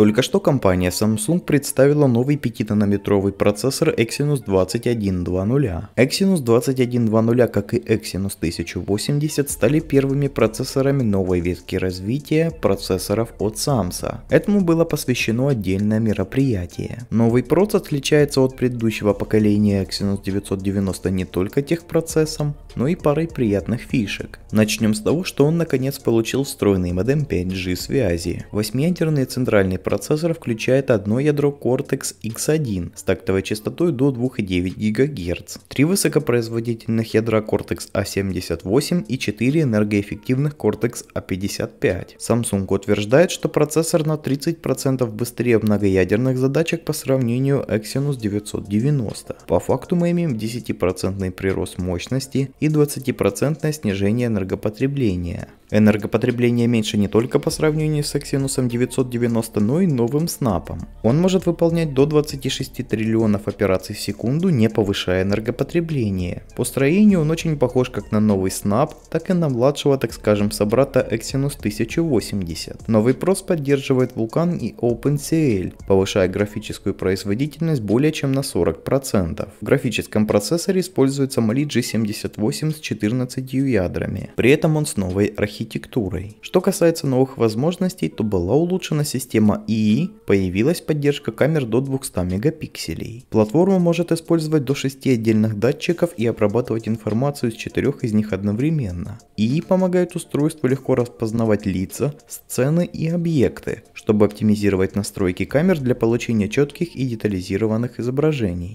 Только что компания Samsung представила новый 5-нанометровый процессор Exynos 2100. Exynos 2100, как и Exynos 1080, стали первыми процессорами новой ветки развития процессоров от Samsung. Этому было посвящено отдельное мероприятие. Новый проц отличается от предыдущего поколения Exynos 990 не только техпроцессом, но и парой приятных фишек. Начнем с того, что он наконец получил встроенный модем 5G связи. Восьмиядерный ядерный центральный процессор включает одно ядро Cortex-X1 с тактовой частотой до 2,9 ГГц, три высокопроизводительных ядра Cortex-A78 а и 4 энергоэффективных Cortex-A55. А Samsung утверждает, что процессор на 30% быстрее в многоядерных задачах по сравнению Exynos 990. По факту мы имеем 10% прирост мощности и 20% снижение энергопотребления. Энергопотребление меньше не только по сравнению с Exynos 990, но и новым Snap. Он может выполнять до 26 триллионов операций в секунду, не повышая энергопотребление. По строению он очень похож как на новый Snap, так и на младшего, так скажем, собрата Exynos 1080. Новый прос поддерживает Vulkan и OpenCL, повышая графическую производительность более чем на 40%. В графическом процессоре используется Mali G78 с 14 ядрами. При этом он с новой архитектурой архитектурой. Что касается новых возможностей, то была улучшена система ИИ, появилась поддержка камер до 200 мегапикселей. Платформа может использовать до 6 отдельных датчиков и обрабатывать информацию с 4 из них одновременно. ИИ помогает устройству легко распознавать лица, сцены и объекты, чтобы оптимизировать настройки камер для получения четких и детализированных изображений.